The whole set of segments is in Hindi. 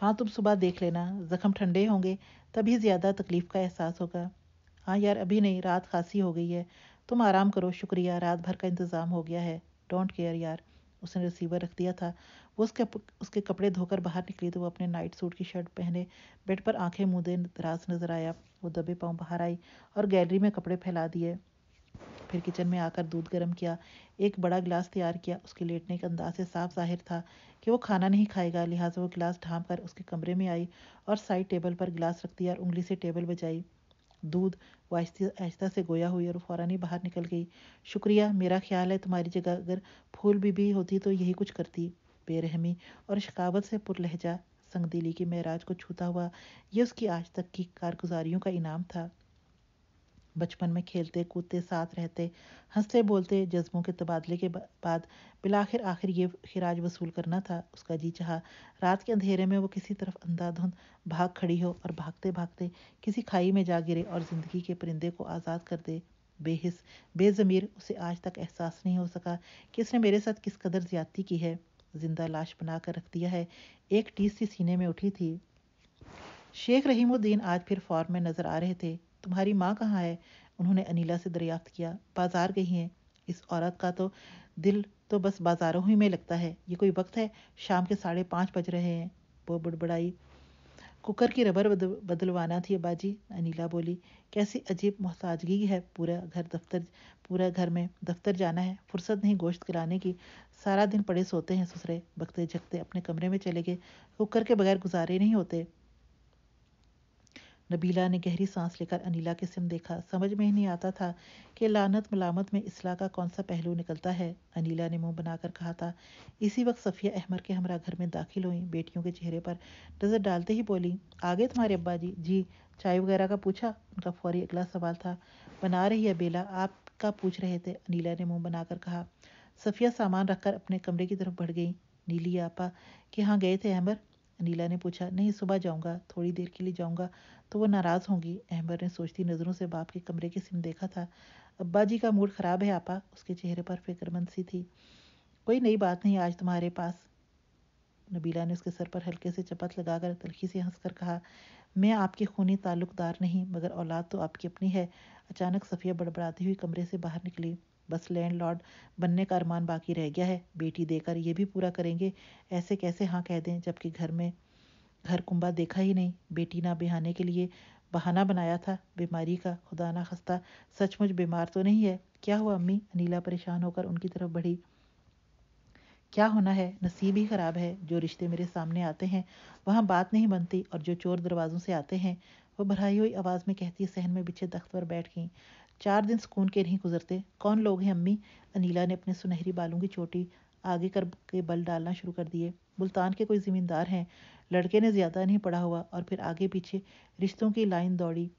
हाँ तुम सुबह देख लेना ज़ख्म ठंडे होंगे तभी ज़्यादा तकलीफ़ का एहसास होगा हाँ यार अभी नहीं रात खासी हो गई है तुम आराम करो शुक्रिया रात भर का इंतज़ाम हो गया है डोंट केयर यार उसने रिसीवर रख दिया था वो उसके उसके कपड़े धोकर बाहर निकली तो वो अपने नाइट सूट की शर्ट पहने बेड पर आंखें मुँह दे दराज नजर आया वो दबे पाँव बाहर आई और गैलरी में कपड़े फैला दिए फिर किचन में आकर दूध गर्म किया एक बड़ा गिलास तैयार किया उसके लेटने के अंदाज से साफ जाहिर था कि वो खाना नहीं खाएगा लिहाजा वो गिलास ढांप कर उसके कमरे में आई और साइड टेबल पर गिलास रख दिया और उंगली से टेबल बजाई दूध वो आहिस्ता से गोया हुई और फौरन ही बाहर निकल गई शुक्रिया मेरा ख्याल है तुम्हारी जगह अगर फूल भी भी होती तो यही कुछ करती बेरहमी और शिकावत से पुरलहजा संगदीली की महराज को छूता हुआ यह उसकी आज तक की कारगुजारियों का इनाम था बचपन में खेलते कूदते साथ रहते हंसते बोलते जज्बों के तबादले के बाद बिलाखिर आखिर ये खिराज वसूल करना था उसका जी चाह रात के अंधेरे में वो किसी तरफ अंधाधुंध भाग खड़ी हो और भागते भागते किसी खाई में जा गिरे और ज़िंदगी के परिंदे को आज़ाद कर दे बेहिस बेज़मीर उसे आज तक एहसास नहीं हो सका कि इसने मेरे साथ किस कदर ज़्यादती की है जिंदा लाश बनाकर रख दिया है एक टीस सी सीने में उठी थी शेख रहीमुद्दीन आज फिर फॉर्म में नजर आ रहे थे तुम्हारी माँ कहाँ है उन्होंने अनिला से दरियाफ्त किया बाजार गई हैं इस औरत का तो दिल तो बस बाजारों ही में लगता है ये कोई वक्त है शाम के साढ़े पाँच बज रहे हैं वो बुड़बड़ाई कुकर की रबर बदलवाना थी अबाजी अनिला बोली कैसी अजीब मोहताजगी है पूरा घर दफ्तर पूरा घर में दफ्तर जाना है फुर्सत नहीं गोश्त खिलाने की सारा दिन पड़े सोते हैं ससुरे बकते झकते अपने कमरे में चले गए कुकर के बगैर गुजारे नहीं होते नबीला ने गहरी सांस लेकर अनिला के सिम देखा समझ में ही नहीं आता था कि लानत मलामत में इसला का कौन सा पहलू निकलता है अनिला ने मुंह बनाकर कहा था इसी वक्त सफ़िया अहमर के हमरा घर में दाखिल हुई बेटियों के चेहरे पर नज़र डालते ही बोली आगे तुम्हारे अब्बा जी जी चाय वगैरह का पूछा उनका फौरी अगला सवाल था बना रही है बेला आपका पूछ रहे थे अनिला ने मुंह बनाकर कहा सफ़िया सामान रखकर अपने कमरे की तरफ बढ़ गई नीली आपा कि हाँ गए थे अहमर अनिला ने पूछा नहीं सुबह जाऊंगा थोड़ी देर के लिए जाऊंगा तो वो नाराज़ होंगी अहमर ने सोचती नज़रों से बाप के कमरे के सिम देखा था अब्बा जी का मूड ख़राब है आपा उसके चेहरे पर फिक्रमंद सी थी कोई नई बात नहीं आज तुम्हारे पास नबीला ने उसके सर पर हल्के से चपत लगाकर तलखी से हंसकर कहा मैं आपके खूनी ताल्लुकदार नहीं मगर औलाद तो आपकी अपनी है अचानक सफ़िया बड़बड़ाती हुई कमरे से बाहर निकली बस लैंडलॉर्ड बनने का अरमान बाकी रह गया है बेटी देकर ये भी पूरा करेंगे ऐसे कैसे हाँ कह दें जबकि घर में घर कुंबा देखा ही नहीं बेटी ना बिहाने के लिए बहाना बनाया था बीमारी का खुदा ना खस्ता सचमुच बीमार तो नहीं है क्या हुआ अम्मी अनिला परेशान होकर उनकी तरफ बढ़ी क्या होना है नसीब ही ख़राब है जो रिश्ते मेरे सामने आते हैं वहाँ बात नहीं बनती और जो चोर दरवाज़ों से आते हैं वो भराई हुई आवाज़ में कहती सहन में पीछे तख्त पर बैठ गई चार दिन सुकून के नहीं गुजरते कौन लोग हैं अम्मी अनिला ने अपने सुनहरी बालों की चोटी आगे कर के बल डालना शुरू कर दिए मुल्तान के कोई ज़मींदार हैं लड़के ने ज़्यादा नहीं पढ़ा हुआ और फिर आगे पीछे रिश्तों की लाइन दौड़ी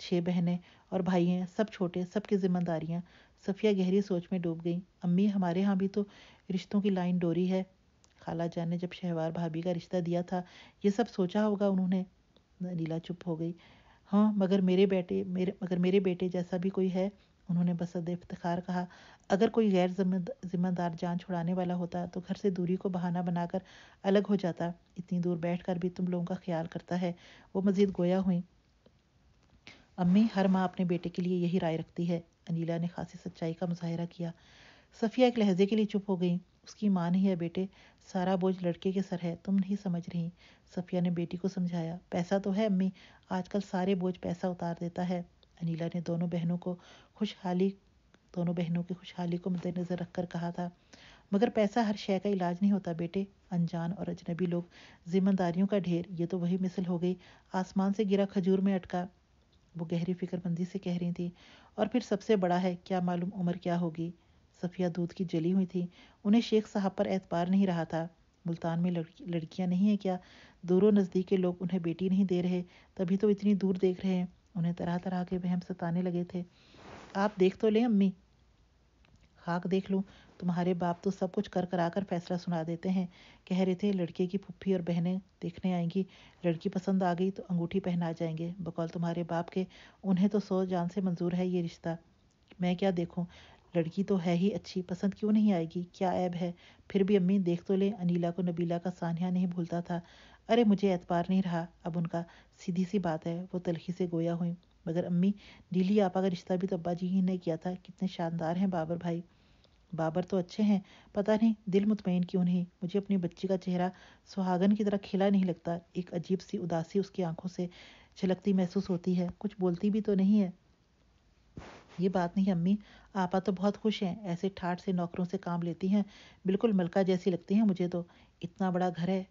छः बहनें और भाई हैं सब छोटे सबकी जिम्मेदारियाँ सफ़िया गहरी सोच में डूब गई अम्मी हमारे यहाँ भी तो रिश्तों की लाइन डोरी है खाला जान ने जब शहवार भाभी का रिश्ता दिया था ये सब सोचा होगा उन्होंने नीला चुप हो गई हाँ मगर मेरे बेटे मेरे मगर मेरे बेटे जैसा भी कोई है उन्होंने बसद इफ्तार कहा अगर कोई गैर जिम्मेदार जान छुड़ाने वाला होता तो घर से दूरी को बहाना बनाकर अलग हो जाता इतनी दूर बैठकर भी तुम लोगों का ख्याल करता है वो मजीद गोया हुई अम्मी हर माँ अपने बेटे के लिए यही राय रखती है अनिला ने खासी सच्चाई का मुजाहरा किया सफ़िया एक लहजे के लिए चुप हो गई उसकी माँ नहीं है बेटे सारा बोझ लड़के के सर है तुम नहीं समझ रही सफिया ने बेटी को समझाया पैसा तो है अम्मी आजकल सारे बोझ पैसा उतार देता है अनिला ने दोनों बहनों को खुशहाली दोनों बहनों की खुशहाली को मद्देनजर रखकर कहा था मगर पैसा हर शय का इलाज नहीं होता बेटे अनजान और अजनबी लोग जिम्मेदारियों का ढेर ये तो वही मिसल हो गई आसमान से गिरा खजूर में अटका वो गहरी फिक्रमंदी से कह रही थी और फिर सबसे बड़ा है क्या मालूम उम्र क्या होगी सफ़िया दूध की जली हुई थी उन्हें शेख साहब पर एतबार नहीं रहा था मुल्तान में लड़की लड़कियाँ नहीं हैं क्या दूरों नज़दीक के लोग उन्हें बेटी नहीं दे रहे तभी तो इतनी दूर देख रहे हैं उन्हें तरह तरह के वहम सताने लगे थे आप देख तो लें अम्मी खाक देख लूँ तुम्हारे बाप तो सब कुछ कर करा कर फैसला सुना देते हैं कह रहे थे लड़के की पुप्पी और बहनें देखने आएंगी लड़की पसंद आ गई तो अंगूठी पहना जाएंगे बकौल तुम्हारे बाप के उन्हें तो सो जान से मंजूर है ये रिश्ता मैं क्या देखूं लड़की तो है ही अच्छी पसंद क्यों नहीं आएगी क्या ऐब है फिर भी अम्मी देख तो ले अनिला को नबीला का सानिया नहीं भूलता था अरे मुझे एतबार नहीं रहा अब उनका सीधी सी बात है वो तलखी से गोया हुई मगर अम्मी नीली आपा का रिश्ता भी तो अब्बा जी ही ने किया था कितने शानदार हैं बाबर भाई बाबर तो अच्छे हैं पता नहीं दिल मुतमिन क्यों नहीं मुझे अपनी बच्ची का चेहरा सुहागन की तरह खिला नहीं लगता एक अजीब सी उदासी उसकी आंखों से छलकती महसूस होती है कुछ बोलती भी तो नहीं है ये बात नहीं अम्मी आपा तो बहुत खुश हैं ऐसे ठाठ से नौकरों से काम लेती हैं बिल्कुल मलका जैसी लगती हैं मुझे तो इतना बड़ा घर है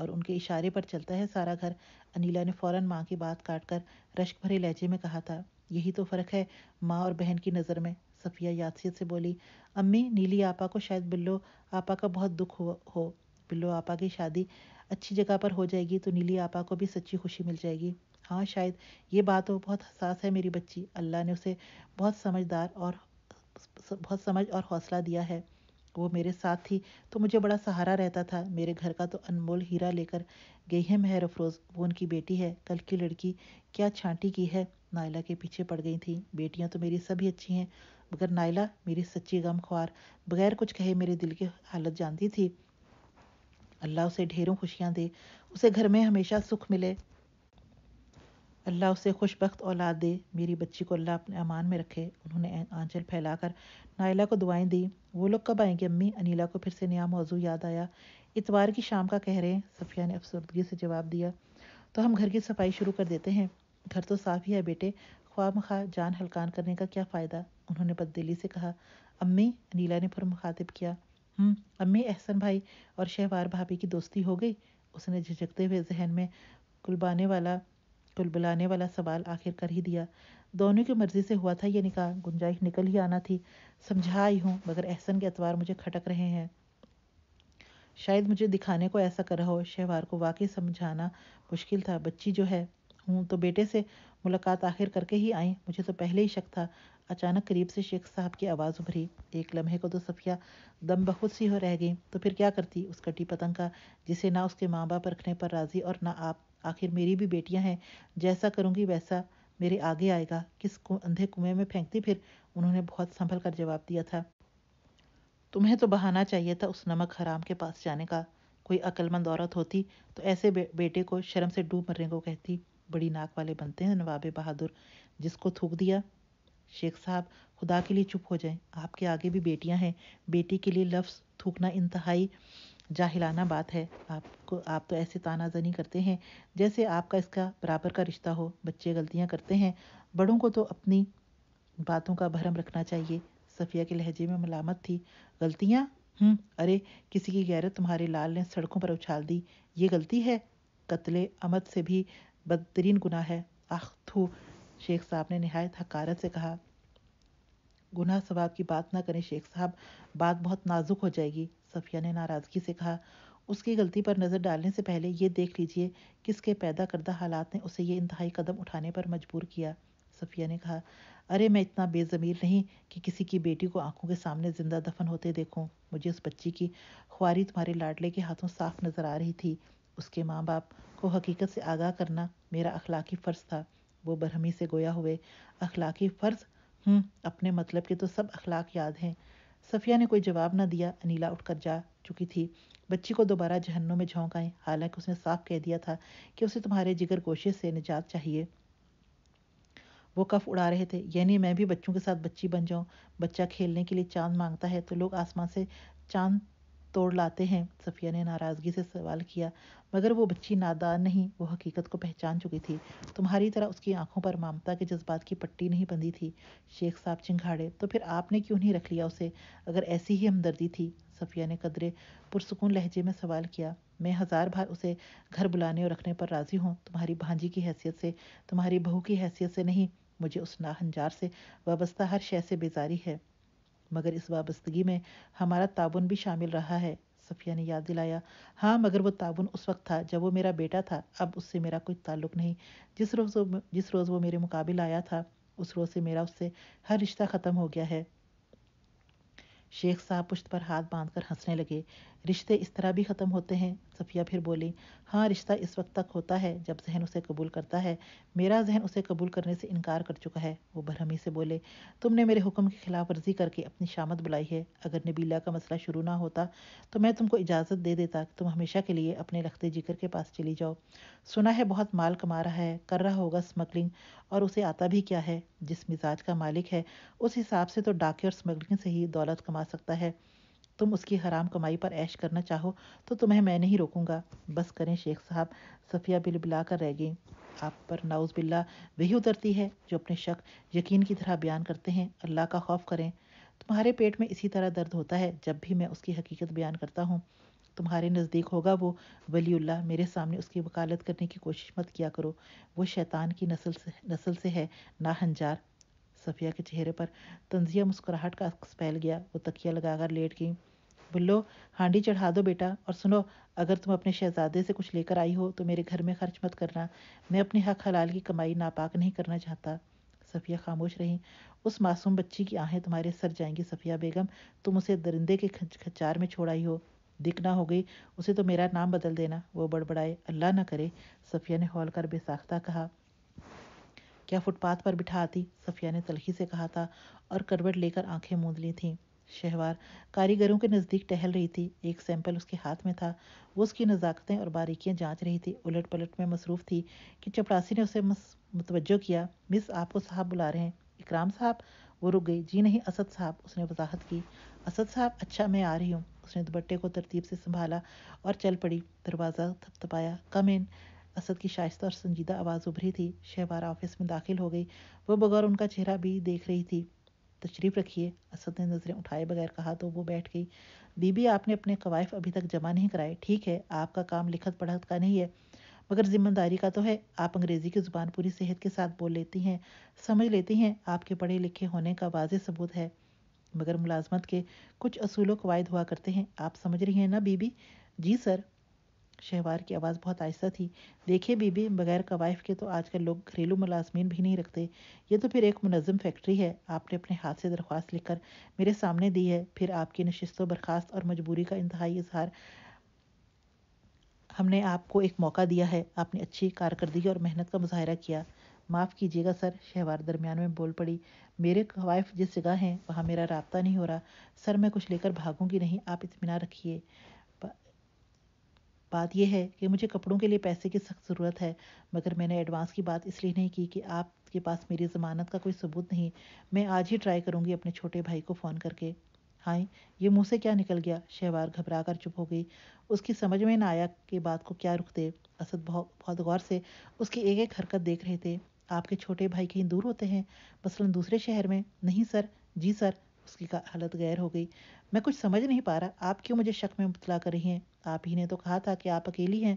और उनके इशारे पर चलता है सारा घर अनिला ने फौरन माँ की बात काट कर रश्क भरे लहजे में कहा था यही तो फ़र्क है माँ और बहन की नज़र में सफ़िया यादसियत से बोली अम्मी नीली आपा को शायद बिल्लो आपा का बहुत दुख हो, हो। बिल्लो आपा की शादी अच्छी जगह पर हो जाएगी तो नीली आपा को भी सच्ची खुशी मिल जाएगी हाँ शायद ये बात वो बहुत हसास है मेरी बच्ची अल्लाह ने उसे बहुत समझदार और बहुत समझ और हौसला दिया है वो मेरे साथ थी तो मुझे बड़ा सहारा रहता था मेरे घर का तो अनमोल हीरा लेकर गई है मेहर अफरोज़ वो उनकी बेटी है कल की लड़की क्या छांटी की है नायला के पीछे पड़ गई थी बेटियां तो मेरी सभी अच्छी हैं मगर नायला मेरी सच्ची गम ख्वार बगैर कुछ कहे मेरे दिल की हालत जानती थी अल्लाह उसे ढेरों खुशियाँ दे उसे घर में हमेशा सुख मिले अल्लाह उसे खुशबख्त औलाद दे मेरी बच्ची को अल्लाह अपने अमान में रखे उन्होंने आंचल फैलाकर नायला को दुआएं दी वो लोग कब आएंगे अम्मी अनिला को फिर से नया मौजू याद आया इतवार की शाम का कह रहे हैं सफिया ने अफसरदगी से जवाब दिया तो हम घर की सफाई शुरू कर देते हैं घर तो साफ ही है बेटे ख्वाब खा जान हलकान करने का क्या फ़ायदा उन्होंने बददिली से कहा अम्मी अनिला ने फिर मुखातिब किया हम्म, अम्मी एहसन भाई और शहवार भाभी की दोस्ती हो गई उसने झिझकते हुए जहन में कुलबाने वाला बुलबुलाने वाला सवाल आखिर कर ही दिया दोनों की मर्जी से हुआ था ये निकाह गुंजाइश निकल ही आना थी समझा ही हूँ मगर एहसन के अतवार मुझे खटक रहे हैं शायद मुझे दिखाने को ऐसा कर रहा हो शहवार को वाकई समझाना मुश्किल था बच्ची जो है हूँ तो बेटे से मुलाकात आखिर करके ही आई मुझे तो पहले ही शक था अचानक करीब से शेख साहब की आवाज़ उभरी एक लम्हे को तो सफिया दम बहुत सी हो रह गई तो फिर क्या करती उस कटी पतंग का जिसे ना उसके माँ बाप रखने पर राजी और ना आप आखिर मेरी भी बेटियां हैं जैसा करूंगी वैसा मेरे आगे आएगा किस कु, अंधे कुएं में फेंकती फिर उन्होंने बहुत संभल कर जवाब दिया था तुम्हें तो बहाना चाहिए था उस नमक हराम के पास जाने का कोई अक्लमंद औरत होती तो ऐसे बे, बेटे को शर्म से डूब मरने को कहती बड़ी नाक वाले बनते हैं नवाब बहादुर जिसको थूक दिया शेख साहब खुदा के लिए चुप हो जाएं आपके आगे भी बेटियां हैं बेटी के लिए लफ्ज़ थूकना इंतहाई जाहिलाना बात है आपको आप तो ऐसे तानाजनी करते हैं जैसे आपका इसका बराबर का रिश्ता हो बच्चे गलतियां करते हैं बड़ों को तो अपनी बातों का भरम रखना चाहिए सफिया के लहजे में मलामत थी गलतियाँ हम्म, अरे किसी की गैरत तुम्हारे लाल ने सड़कों पर उछाल दी ये गलती है कत्ले अमद से भी बदतरीन गुना है आख थू शेख साहब ने नहायत हकारत से कहा गुना सवाब की बात ना करें शेख साहब बात बहुत नाजुक हो जाएगी सफिया ने नाराज़गी से कहा उसकी गलती पर नज़र डालने से पहले ये देख लीजिए किसके पैदा करदा हालात ने उसे ये इंतहाई कदम उठाने पर मजबूर किया सफिया ने कहा अरे मैं इतना बेज़मीर नहीं कि किसी की बेटी को आंखों के सामने ज़िंदा दफन होते देखूं मुझे उस बच्ची की खुआरी तुम्हारे लाडले के हाथों साफ नज़र आ रही थी उसके माँ बाप को हकीकत से आगाह करना मेरा अखलाकी फ़र्ज़ था वो बरहमी से गोया हुए अखलाकी फ़र्ज़ हम्म, अपने मतलब के तो सब अखलाक याद हैं सफ़िया ने कोई जवाब ना दिया अनीला उठकर जा चुकी थी बच्ची को दोबारा जहन्नों में झोंक आए हालांकि उसने साफ कह दिया था कि उसे तुम्हारे जिगर गोशे से निजात चाहिए वो कफ उड़ा रहे थे यानी मैं भी बच्चों के साथ बच्ची बन जाऊं बच्चा खेलने के लिए चांद मांगता है तो लोग आसमान से चांद तोड़ लाते हैं सफ़िया ने नाराज़गी से सवाल किया मगर वो बच्ची नादान नहीं वो हकीकत को पहचान चुकी थी तुम्हारी तरह उसकी आंखों पर मामता के जज्बात की पट्टी नहीं बंधी थी शेख साहब चिंघाड़े तो फिर आपने क्यों नहीं रख लिया उसे अगर ऐसी ही हमदर्दी थी सफ़िया ने कदरे पुरसकून लहजे में सवाल किया मैं हज़ार बार उसे घर बुलाने और रखने पर राज़ी हूँ तुम्हारी भांजी की हैसियत से तुम्हारी बहू की हैसियत से नहीं मुझे उस नाहनजार से वाबस्ता हर शय से बेजारी है मगर इस वाबस्तगी में हमारा ताबुन भी शामिल रहा है सफिया ने याद दिलाया हाँ मगर वो ताबुन उस वक्त था जब वो मेरा बेटा था अब उससे मेरा कोई ताल्लुक नहीं जिस रोज़ वो जिस रोज़ वो मेरे मुकाबले आया था उस रोज़ से मेरा उससे हर रिश्ता ख़त्म हो गया है शेख साहब पुश्त पर हाथ बांधकर हंसने लगे रिश्ते इस तरह भी ख़त्म होते हैं सफ़िया फिर बोली हाँ रिश्ता इस वक्त तक होता है जब जहन उसे कबूल करता है मेरा जहन उसे कबूल करने से इनकार कर चुका है वो बरहमी से बोले तुमने मेरे हुक्म की खिलाफ वर्जी करके अपनी शामत बुलाई है अगर नबीला का मसला शुरू ना होता तो मैं तुमको इजाज़त दे देता कि तुम हमेशा के लिए अपने लखते जिक्र के पास चली जाओ सुना है बहुत माल कमा रहा है कर रहा होगा स्मगलिंग और उसे आता भी क्या है जिस मिजाज का मालिक है उस हिसाब से तो डाके और स्मगलिंग से ही दौलत कमा सकता है तुम उसकी हराम कमाई पर ऐश करना चाहो तो तुम्हें मैं नहीं रोकूंगा बस करें शेख साहब सफ़िया बिल बिला कर रह गई आप पर नाउज बिल्ला वही उतरती है जो अपने शक यकीन की तरह बयान करते हैं अल्लाह का खौफ करें तुम्हारे पेट में इसी तरह दर्द होता है जब भी मैं उसकी हकीकत बयान करता हूँ तुम्हारे नज़दीक होगा वो वलीउल्ला मेरे सामने उसकी वकालत करने की कोशिश मत किया करो वो शैतान की नस्ल से नस्ल से है ना हंजार सफ़िया के चेहरे पर तंजिया मुस्कुराहट का अक्स फैल गया वो तकिया लगाकर लेट गई बुल्लो हांडी चढ़ा दो बेटा और सुनो अगर तुम अपने शहजादे से कुछ लेकर आई हो तो मेरे घर में खर्च मत करना मैं अपने हक हलाल की कमाई नापाक नहीं करना चाहता सफ़िया खामोश रही उस मासूम बच्ची की आहें तुम्हारे सर जाएंगी सफ़िया बेगम तुम उसे दरिंदे के खचार में छोड़ाई हो दिखना हो गई उसे तो मेरा नाम बदल देना वो बड़बड़ाए अल्लाह ना करे सफ़िया ने हौल कर बेसाख्ता कहा क्या फुटपाथ पर बिठा आती सफिया ने तलखी से कहा था और करवट लेकर आंखें मूंद ली थी शहवार कारीगरों के नज़दीक टहल रही थी एक सैंपल उसके हाथ में था वो उसकी नज़ाकतें और बारीकियां जांच रही थी उलट पलट में मसरूफ थी कि चपरासी ने उसे मुतवजो किया मिस आपको साहब बुला रहे हैं इकराम साहब वो रुक गई जी नहीं असद साहब उसने वजाहत की असद साहब अच्छा मैं आ रही हूँ उसने दुपट्टे को तरतीब से संभाला और चल पड़ी दरवाज़ा थपथपाया कम इन असद की शाइस्त और संजीदा आवाज़ उभरी थी शहबारा ऑफिस में दाखिल हो गई वो बगौर उनका चेहरा भी देख रही थी तशरीफ़ रखिए असद ने नज़रें उठाए बगैर कहा तो वो बैठ गई बीबी आपने अपने कवायफ अभी तक जमा नहीं कराए ठीक है आपका काम लिखत पढ़त का नहीं है मगर जिम्मेदारी का तो है आप अंग्रेज़ी की ज़ुबान पूरी सेहत के साथ बोल लेती हैं समझ लेती हैं आपके पढ़े लिखे होने का वाज सबूत है मगर मुलाजमत के कुछ असूलों कवायद हुआ करते हैं आप समझ रही हैं ना बीबी जी सर शहवार की आवाज़ बहुत आहिस्ता थी देखे बीबी बगैर कवाइफ के तो आजकल लोग घरेलू मुलाजमीन भी नहीं रखते ये तो फिर एक मुनज़म फैक्ट्री है आपने अपने हाथ से दरख्वास्त लिखकर मेरे सामने दी है फिर आपकी नशस्त बर्खास्त और मजबूरी का इंतहाई इजहार हमने आपको एक मौका दिया है आपने अच्छी कारकर्दगी और मेहनत का मुजाहरा किया माफ़ कीजिएगा सर शहवार दरमियान में बोल पड़ी मेरे कवाइफ जिस जगह हैं वहाँ मेरा रबता नहीं हो रहा सर मैं कुछ लेकर भागूंगी नहीं आप इतमान रखिए बात यह है कि मुझे कपड़ों के लिए पैसे की सख्त ज़रूरत है मगर मैंने एडवांस की बात इसलिए नहीं की कि आपके पास मेरी ज़मानत का कोई सबूत नहीं मैं आज ही ट्राई करूँगी अपने छोटे भाई को फ़ोन करके हाय ये मुंह से क्या निकल गया शहवार घबरा कर चुप हो गई उसकी समझ में ना आया कि बात को क्या रुक दे असद बहुत बहुत गौर से उसकी एक एक हरकत देख रहे थे आपके छोटे भाई कहीं दूर होते हैं मसलन दूसरे शहर में नहीं सर जी सर उसकी हालत गैर हो गई मैं कुछ समझ नहीं पा रहा आप क्यों मुझे शक में मुबतला कर रही हैं आप ही ने तो कहा था कि आप अकेली हैं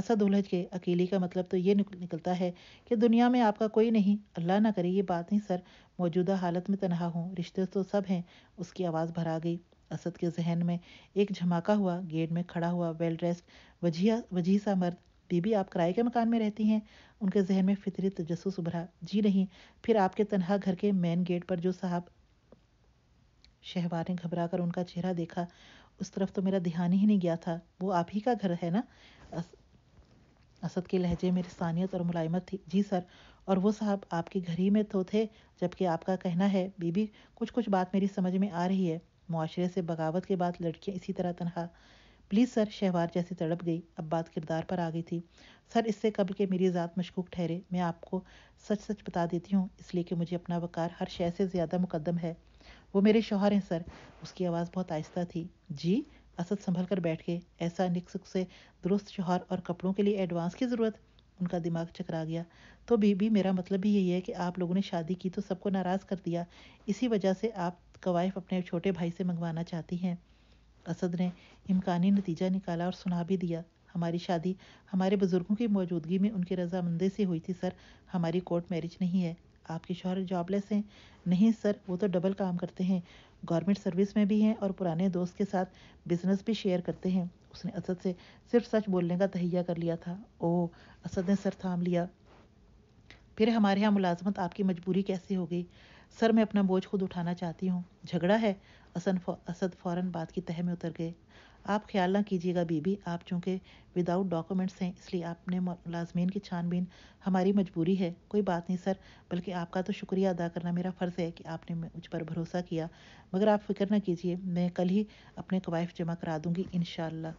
असद उलझ के अकेली का मतलब तो ये निकलता है कि दुनिया में आपका कोई नहीं अल्लाह ना करे ये बात नहीं सर मौजूदा हालत में तनहा हूँ रिश्ते तो सब हैं उसकी आवाज़ भरा गई असद के जहन में एक झमाका हुआ गेट में खड़ा हुआ वेल ड्रेस्ड वजिया वजी सा मर्द बीबी आप किराए के मकान में रहती हैं उनके जहन में फितरी तजस्स उभरा जी नहीं फिर आपके तनहा घर के मेन गेट पर जो साहब शहवा ने घबरा कर उनका चेहरा देखा उस तरफ तो मेरा ध्यान ही नहीं गया था वो आप ही का घर है ना अस, असद के लहजे में सानियत और मुलायमत थी जी सर और वो साहब आपके घर ही में तो थे जबकि आपका कहना है बीबी कुछ कुछ बात मेरी समझ में आ रही है मुआरे से बगावत के बाद लड़कियाँ इसी तरह तनहा प्लीज़ सर शहवार जैसे तड़प गई अब बात किरदार पर आ गई थी सर इससे कबल के मेरी ज़ात मशकूक ठहरे मैं आपको सच सच बता देती हूँ इसलिए कि मुझे अपना वकार हर शय से ज़्यादा मुकदम है वो मेरे शोहर हैं सर उसकी आवाज़ बहुत आहिस्ता थी जी असद संभल कर बैठ गए ऐसा निकसुक से दुरुस्त शोहर और कपड़ों के लिए एडवांस की ज़रूरत उनका दिमाग चकरा गया तो बीबी मेरा मतलब भी यही है कि आप लोगों ने शादी की तो सबको नाराज़ कर दिया इसी वजह से आप कवायफ अपने छोटे भाई से मंगवाना चाहती हैं असद ने इम्कानी नतीजा निकाला और सुना भी दिया हमारी शादी हमारे बुज़ुर्गों की मौजूदगी में उनकी रजामंदी से हुई थी सर हमारी कोर्ट मैरिज नहीं है आपके शोहर जॉबलेस हैं नहीं सर वो तो डबल काम करते हैं गवर्नमेंट सर्विस में भी हैं और पुराने दोस्त के साथ बिजनेस भी शेयर करते हैं उसने असद से सिर्फ सच बोलने का तहैया कर लिया था ओ असद ने सर थाम लिया फिर हमारे यहाँ मुलाजमत आपकी मजबूरी कैसे हो गई सर मैं अपना बोझ खुद उठाना चाहती हूँ झगड़ा है असन फौ, असद फौरन बात की तह में उतर गए आप ख्याल ना कीजिएगा बीबी आप चूँकि विदाउट डॉक्यूमेंट्स हैं इसलिए आपने मुलाजमीन की छानबीन हमारी मजबूरी है कोई बात नहीं सर बल्कि आपका तो शुक्रिया अदा करना मेरा फ़र्ज़ है कि आपने मुझ पर भरोसा किया मगर आप फिक्र ना कीजिए मैं कल ही अपने कवायफ जमा करा दूँगी इन